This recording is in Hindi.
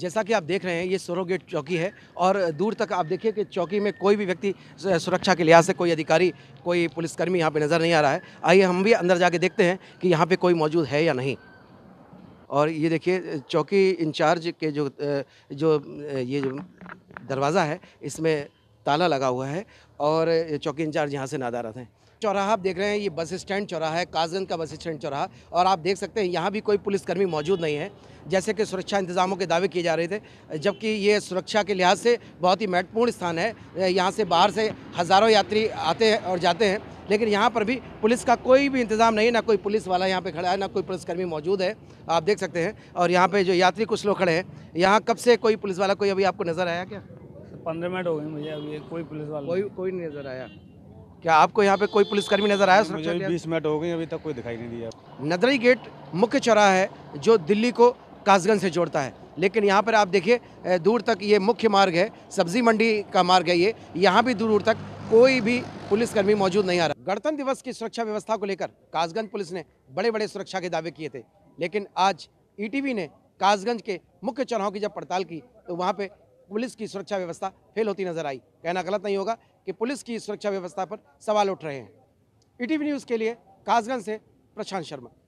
जैसा कि आप देख रहे हैं ये सोरोगेट चौकी है और दूर तक आप देखिए कि चौकी में कोई भी व्यक्ति सुरक्षा के लिहाज से कोई अधिकारी कोई पुलिसकर्मी यहाँ पे नज़र नहीं आ रहा है आइए हम भी अंदर जाके देखते हैं कि यहाँ पे कोई मौजूद है या नहीं और ये देखिए चौकी इंचार्ज के जो जो ये जो दरवाज़ा है इसमें ताला लगा हुआ है और चौकी इंचार्ज यहाँ से नादारत हैं चौराहा आप देख रहे हैं ये बस स्टैंड चौराहा है काजगंज का बस स्टैंड चौराहा और आप देख सकते हैं यहाँ भी कोई पुलिसकर्मी मौजूद नहीं है जैसे कि सुरक्षा इंतजामों के दावे किए जा रहे थे जबकि ये सुरक्षा के लिहाज से बहुत ही महत्वपूर्ण स्थान है यहाँ से बाहर से हज़ारों यात्री आते हैं और जाते हैं लेकिन यहाँ पर भी पुलिस का कोई भी इंतजाम नहीं ना कोई पुलिस वाला यहाँ पे खड़ा है ना कोई पुलिसकर्मी मौजूद है आप देख सकते हैं और यहाँ पे जो यात्री कुछ लोग खड़े हैं यहाँ कब से कोई पुलिस वाला कोई अभी आपको नज़र आया क्या पंद्रह मिनट हो गए मुझे अभी कोई पुलिस वाला कोई कोई नहीं नजर आया क्या आपको यहाँ पे कोई पुलिसकर्मी नजर आया मुझे बीस मिनट हो गए अभी तक कोई दिखाई नहीं दिया नदरी गेट मुख्य चौराह है जो दिल्ली को कासगंज से जोड़ता है लेकिन यहाँ पर आप देखिए दूर तक ये मुख्य मार्ग है सब्जी मंडी का मार्ग है ये यहाँ भी दूर दूर तक कोई भी पुलिसकर्मी मौजूद नहीं आ रहा गणतंत्र दिवस की सुरक्षा व्यवस्था को लेकर कासगंज पुलिस ने बड़े बड़े सुरक्षा के दावे किए थे लेकिन आज ईटीवी ने कासगंज के मुख्य चौराहों की जब पड़ताल की तो वहाँ पे पुलिस की सुरक्षा व्यवस्था फेल होती नजर आई कहना गलत नहीं होगा कि पुलिस की सुरक्षा व्यवस्था पर सवाल उठ रहे हैं ई न्यूज़ के लिए कासगंज से प्रशांत शर्मा